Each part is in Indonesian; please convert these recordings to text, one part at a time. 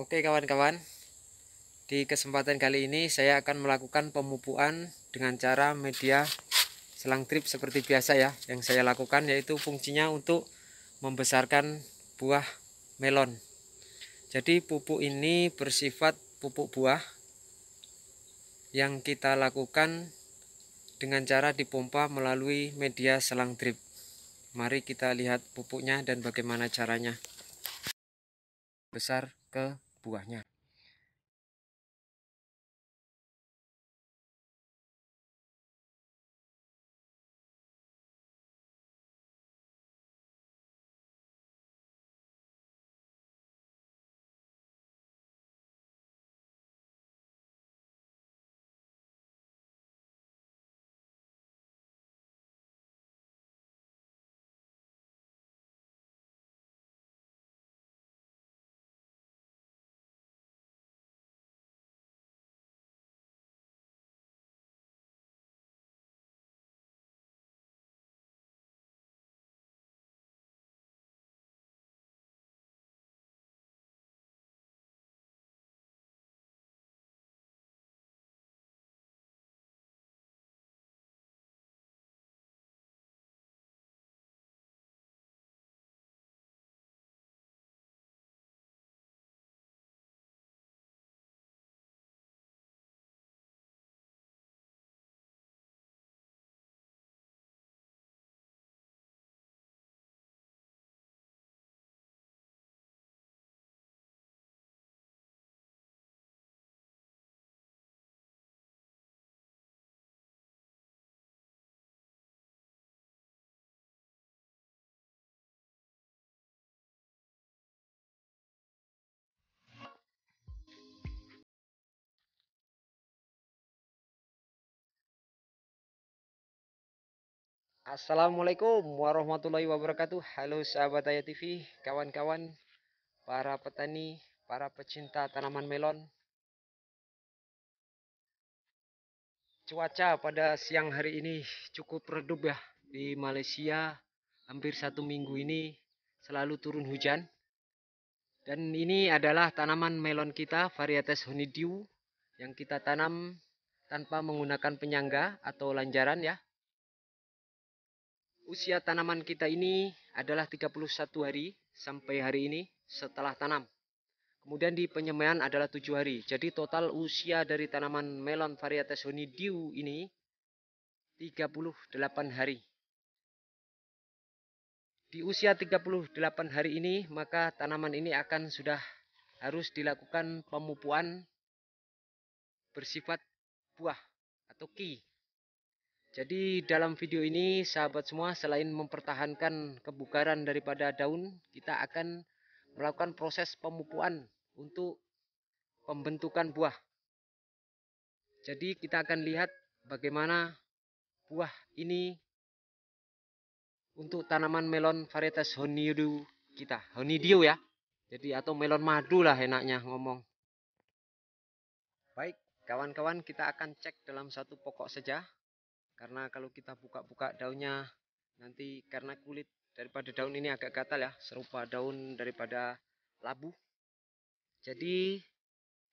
Oke kawan-kawan, di kesempatan kali ini saya akan melakukan pemupuan dengan cara media selang trip seperti biasa ya. Yang saya lakukan yaitu fungsinya untuk membesarkan buah melon. Jadi pupuk ini bersifat pupuk buah yang kita lakukan dengan cara dipompa melalui media selang drip. Mari kita lihat pupuknya dan bagaimana caranya. Besar ke buahnya Assalamualaikum warahmatullahi wabarakatuh. Halo sahabat Ayah TV, kawan-kawan, para petani, para pecinta tanaman melon. Cuaca pada siang hari ini cukup redup ya di Malaysia. Hampir satu minggu ini selalu turun hujan. Dan ini adalah tanaman melon kita, varietas honeydew, yang kita tanam tanpa menggunakan penyangga atau lanjaran ya Usia tanaman kita ini adalah 31 hari sampai hari ini setelah tanam. Kemudian di penyemaian adalah 7 hari. Jadi total usia dari tanaman melon varietas honeydew ini 38 hari. Di usia 38 hari ini maka tanaman ini akan sudah harus dilakukan pemupuan bersifat buah atau ki jadi dalam video ini sahabat semua selain mempertahankan kebugaran daripada daun, kita akan melakukan proses pemupuan untuk pembentukan buah. Jadi kita akan lihat bagaimana buah ini untuk tanaman melon varietas honeydew kita. Honeydew ya. Jadi atau melon madu lah enaknya ngomong. Baik, kawan-kawan kita akan cek dalam satu pokok saja karena kalau kita buka-buka daunnya nanti karena kulit daripada daun ini agak gatal ya serupa daun daripada labu jadi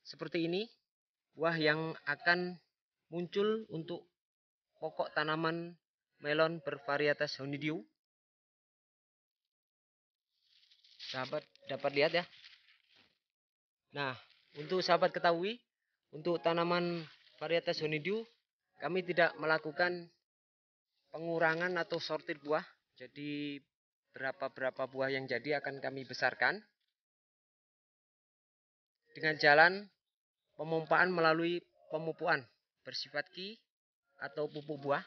seperti ini buah yang akan muncul untuk pokok tanaman melon bervarietas honeydew sahabat dapat lihat ya nah untuk sahabat ketahui untuk tanaman varietas honeydew kami tidak melakukan pengurangan atau sortir buah. Jadi berapa-berapa buah yang jadi akan kami besarkan. Dengan jalan pemompaan melalui pemupuan bersifat ki atau pupuk buah.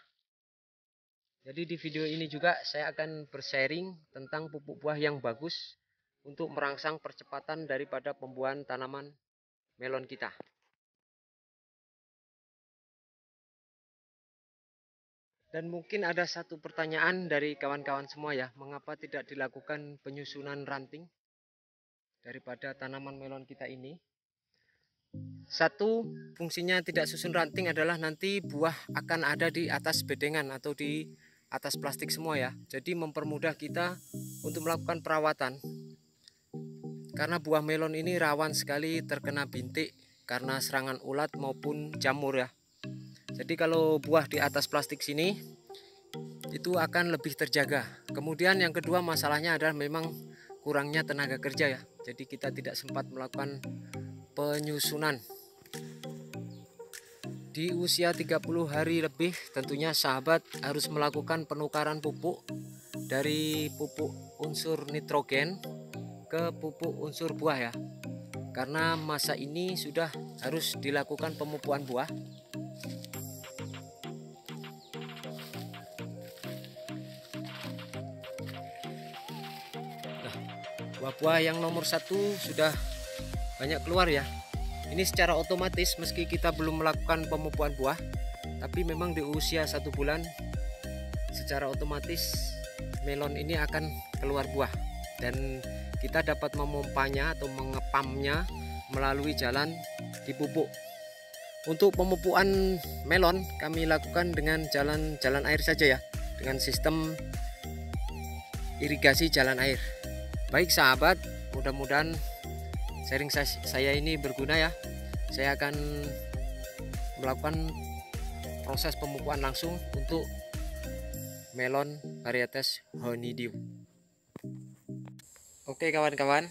Jadi di video ini juga saya akan bersharing tentang pupuk buah yang bagus untuk merangsang percepatan daripada pembuahan tanaman melon kita. Dan mungkin ada satu pertanyaan dari kawan-kawan semua ya, mengapa tidak dilakukan penyusunan ranting daripada tanaman melon kita ini? Satu, fungsinya tidak susun ranting adalah nanti buah akan ada di atas bedengan atau di atas plastik semua ya. Jadi mempermudah kita untuk melakukan perawatan. Karena buah melon ini rawan sekali terkena bintik karena serangan ulat maupun jamur ya. Jadi kalau buah di atas plastik sini itu akan lebih terjaga. Kemudian yang kedua masalahnya adalah memang kurangnya tenaga kerja ya. Jadi kita tidak sempat melakukan penyusunan. Di usia 30 hari lebih tentunya sahabat harus melakukan penukaran pupuk dari pupuk unsur nitrogen ke pupuk unsur buah ya. Karena masa ini sudah harus dilakukan pemupuan buah buah-buah yang nomor satu sudah banyak keluar ya ini secara otomatis meski kita belum melakukan pemupuan buah tapi memang di usia satu bulan secara otomatis melon ini akan keluar buah dan kita dapat memompanya atau mengepamnya melalui jalan dipupuk untuk pemupuan melon kami lakukan dengan jalan-jalan air saja ya dengan sistem irigasi jalan air Baik sahabat, mudah-mudahan sharing saya ini berguna ya. Saya akan melakukan proses pemupukan langsung untuk melon varietas honeydew. Oke kawan-kawan,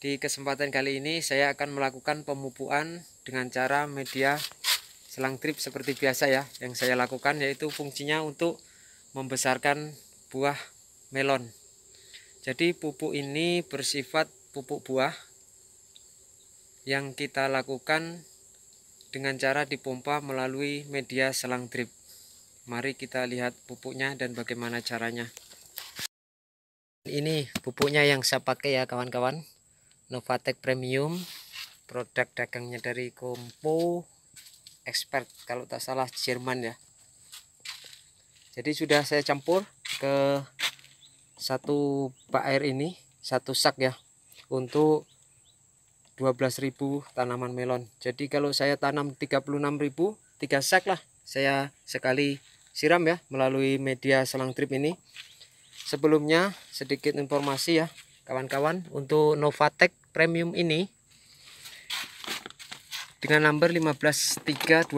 di kesempatan kali ini saya akan melakukan pemupuan dengan cara media selang trip seperti biasa ya. Yang saya lakukan yaitu fungsinya untuk membesarkan buah melon. Jadi pupuk ini bersifat pupuk buah yang kita lakukan dengan cara dipompa melalui media selang drip. Mari kita lihat pupuknya dan bagaimana caranya. Ini pupuknya yang saya pakai ya kawan-kawan. Novatek Premium, produk dagangnya dari Kompo Expert kalau tak salah Jerman ya. Jadi sudah saya campur ke satu pak air ini satu sak ya untuk 12.000 tanaman melon jadi kalau saya tanam 36.000 tiga sak lah saya sekali siram ya melalui media selang trip ini sebelumnya sedikit informasi ya kawan-kawan untuk Novatek premium ini dengan nomor 15322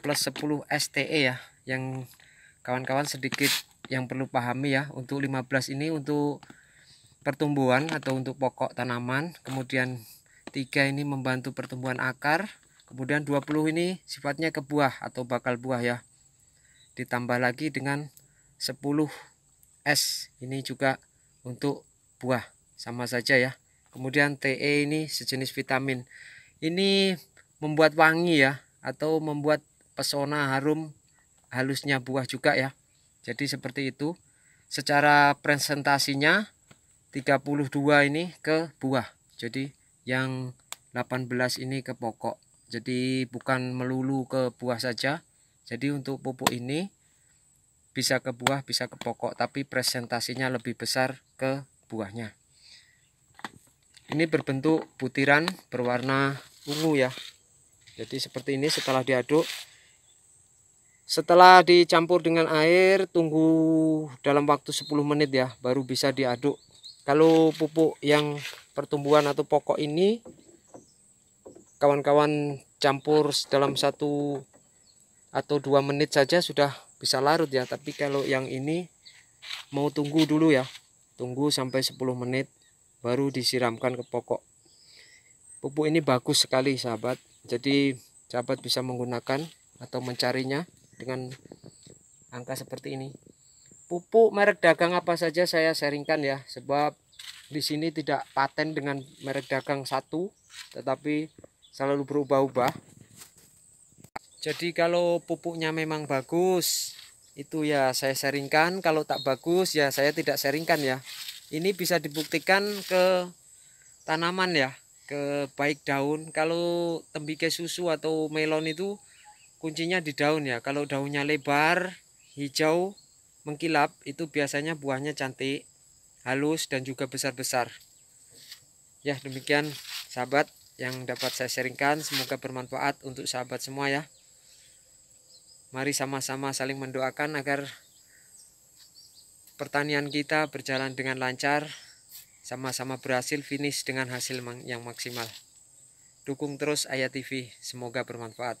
plus 10 STE ya yang kawan-kawan sedikit yang perlu pahami ya untuk 15 ini untuk pertumbuhan atau untuk pokok tanaman kemudian tiga ini membantu pertumbuhan akar kemudian 20 ini sifatnya ke buah atau bakal buah ya ditambah lagi dengan 10 S ini juga untuk buah sama saja ya kemudian TE ini sejenis vitamin ini membuat wangi ya atau membuat pesona harum halusnya buah juga ya jadi seperti itu secara presentasinya 32 ini ke buah jadi yang 18 ini ke pokok jadi bukan melulu ke buah saja jadi untuk pupuk ini bisa ke buah bisa ke pokok tapi presentasinya lebih besar ke buahnya ini berbentuk butiran berwarna ungu ya jadi seperti ini setelah diaduk setelah dicampur dengan air, tunggu dalam waktu 10 menit ya, baru bisa diaduk. Kalau pupuk yang pertumbuhan atau pokok ini, kawan-kawan campur dalam satu atau dua menit saja sudah bisa larut ya. Tapi kalau yang ini mau tunggu dulu ya, tunggu sampai 10 menit baru disiramkan ke pokok. Pupuk ini bagus sekali sahabat, jadi sahabat bisa menggunakan atau mencarinya dengan angka seperti ini. Pupuk merek dagang apa saja saya sharingkan ya, sebab di sini tidak paten dengan merek dagang satu, tetapi selalu berubah-ubah. Jadi kalau pupuknya memang bagus, itu ya saya sharingkan, kalau tak bagus ya saya tidak sharingkan ya. Ini bisa dibuktikan ke tanaman ya, ke baik daun. Kalau tembikai susu atau melon itu kuncinya di daun ya kalau daunnya lebar hijau mengkilap itu biasanya buahnya cantik halus dan juga besar-besar ya demikian sahabat yang dapat saya sharingkan semoga bermanfaat untuk sahabat semua ya mari sama-sama saling mendoakan agar pertanian kita berjalan dengan lancar sama-sama berhasil finish dengan hasil yang maksimal dukung terus Ayah TV semoga bermanfaat